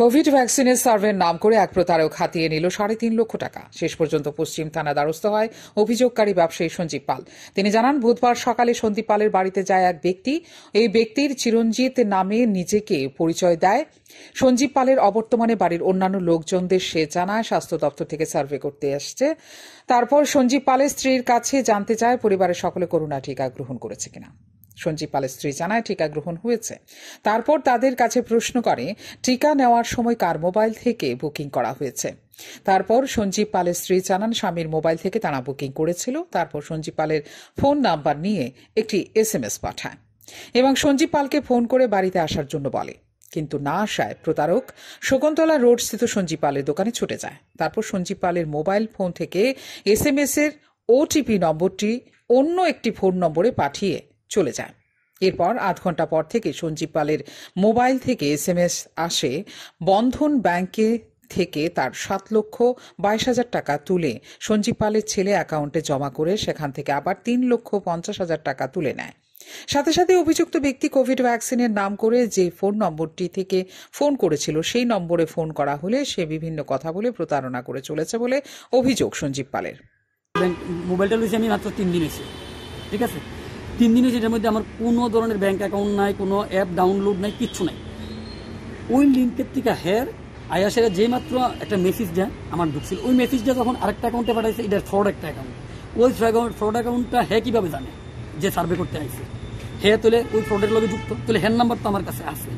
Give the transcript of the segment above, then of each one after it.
Covid ভ্যাকসিনের সার্ভের নাম করে এক প্রতারক হাতিয়ে নিল সাড়ে তিন লক্ষ টাকা শেষ পর্যন্ত পশ্চিম থানা দ্বারস্থ হয় অভিযোগকারী ব্যবসায়ী সঞ্জীব পাল তিনি জানান বুধবার সকালে সন্দীপ পালের বাড়িতে যায় এক ব্যক্তি এই ব্যক্তির চিরঞ্জিত নামে নিজেকে পরিচয় দেয় সঞ্জীব পালের অবর্তমানে বাড়ির অন্যান্য লোকজনদের সে জানায় স্বাস্থ্য দপ্তর থেকে সার্ভে করতে আসছে তারপর সঞ্জীব পালের স্ত্রীর কাছে জানতে চায় পরিবারের সকলে করোনা টিকা গ্রহণ করেছে কিনা সঞ্জীব পালের স্ত্রী জানায় টিকা গ্রহণ হয়েছে তারপর তাদের কাছে প্রশ্ন করে টিকা নেওয়ার সময় কার মোবাইল থেকে বুকিং করা হয়েছে তারপর সঞ্জীব পালের স্ত্রী জানান স্বামীর মোবাইল থেকে তারা বুকিং করেছিল তারপর সঞ্জীব পালের ফোন নাম্বার নিয়ে একটি এস এম এস পাঠায় এবং সঞ্জীব পালকে ফোন করে বাড়িতে আসার জন্য বলে কিন্তু না আসায় প্রতারক শকুন্তলা রোড স্থিত সঞ্জীব পালের দোকানে ছুটে যায় তারপর সঞ্জীব পালের মোবাইল ফোন থেকে এস এম এস এর ওটিপি নম্বরটি অন্য একটি ফোন নম্বরে পাঠিয়ে চলে যায় এরপর আধ ঘন্টা পর থেকে সঞ্জীব পালের মোবাইল থেকে এসএমএস আসে বন্ধন ব্যাংকে থেকে তার সাত লক্ষ বাইশ হাজার টাকা তুলে সঞ্জীব পালের ছেলে অ্যাকাউন্টে জমা করে সেখান থেকে আবার তিন লক্ষ পঞ্চাশ হাজার টাকা তুলে নেয় সাথে সাথে অভিযুক্ত ব্যক্তি কোভিড ভ্যাকসিনের নাম করে যে ফোন নম্বরটি থেকে ফোন করেছিল সেই নম্বরে ফোন করা হলে সে বিভিন্ন কথা বলে প্রতারণা করে চলেছে বলে অভিযোগ সঞ্জীব পালের মোবাইলটা লইছি আমি মাত্র তিন দিন ঠিক আছে তিন দিনে সেটার মধ্যে আমার কোনো ধরনের ব্যাঙ্ক অ্যাকাউন্ট নাই কোনো অ্যাপ ডাউনলোড নাই কিচ্ছু নাই ওই লিঙ্কের থেকে হের আয়াসেরা যে মাত্র একটা মেসেজ দেয় আমার ঢুকছিল ওই মেসেজটা যখন আরেকটা অ্যাকাউন্টে পাঠাইছে এটা ফ্রড একটা অ্যাকাউন্ট ওই অ্যাকাউন্ট ফ্রড অ্যাকাউন্টটা হ্যাঁ কীভাবে জানে যে সার্ভে করতে আসছে হ্যাঁ তোলে ওই ফ্রডের লোকে যুক্ত তাহলে হ্যার নাম্বার তো আমার কাছে আছে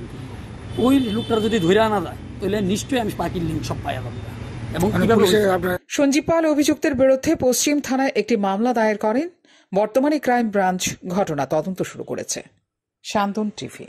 ওই লোকটা যদি ধরে আনা যায় তাহলে নিশ্চয়ই আমি পাখির লিঙ্ক সব পাই যাবো এবং মানে সঞ্জীব পাল অভিযুক্তের বিরুদ্ধে পশ্চিম থানায় একটি মামলা দায়ের করেন বর্তমানে ক্রাইম ব্রাঞ্চ ঘটনা তদন্ত শুরু করেছে শান্তন টিভি